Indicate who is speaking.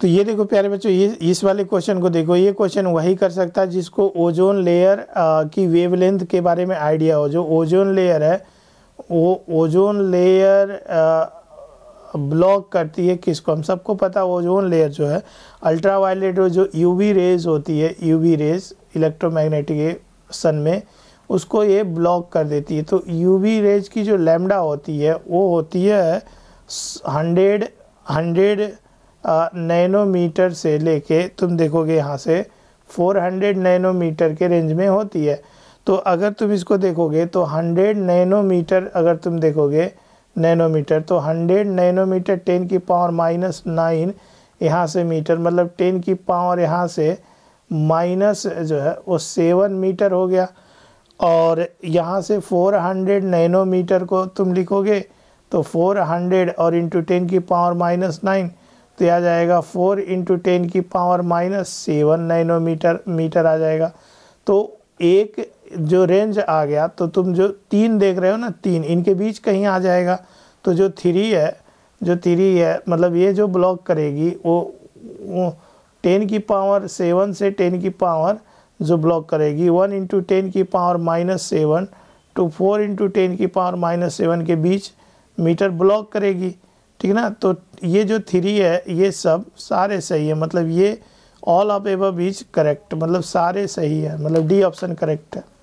Speaker 1: तो ये देखो प्यारे बच्चों ये इस वाले क्वेश्चन को देखो ये क्वेश्चन वही कर सकता है जिसको ओजोन लेयर की वेवलेंथ के बारे में आइडिया हो जो ओजोन लेयर है वो ओजोन लेयर ब्लॉक करती है किसको हम सबको पता ओजोन लेयर जो है अल्ट्रावायलेट जो यूवी रेज होती है यूवी रेज इलेक्ट्रोमैग्नेटिक सन में उसको ये ब्लॉक कर देती है तो यू रेज की जो लैमडा होती है वो होती है हंड्रेड हंड्रेड नैनोमीटर से लेके तुम देखोगे यहाँ से 400 नैनोमीटर के रेंज में होती है तो अगर तुम इसको देखोगे तो 100 नैनोमीटर अगर तुम देखोगे नैनोमीटर तो 100 नैनोमीटर 10 की पावर माइनस नाइन यहाँ से मीटर मतलब 10 की पावर यहाँ से माइनस जो है वो सेवन मीटर हो गया और यहाँ से 400 नैनोमीटर को तुम लिखोगे तो 400 और इंटू टेन की पावर माइनस नाइन तो आ जाएगा फोर इंटू टेन की power minus seven nanometre metre आ जाएगा तो एक जो रेंज आ गया तो तुम जो तीन देख रहे हो ना तीन इनके बीच कहीं आ जाएगा तो जो थ्री है जो थ्री है मतलब ये जो ब्लॉक करेगी वो, वो टेन की पावर सेवन से टेन की पावर जो ब्लॉक करेगी वन इंटू टेन की power minus seven to four into ten की पावर माइनस सेवन के बीच मीटर ब्लॉक करेगी ठीक है ना तो ये जो थ्री है ये सब सारे सही है मतलब ये all of ever is correct मतलब सारे सही है मतलब डी ऑप्शन करेक्ट है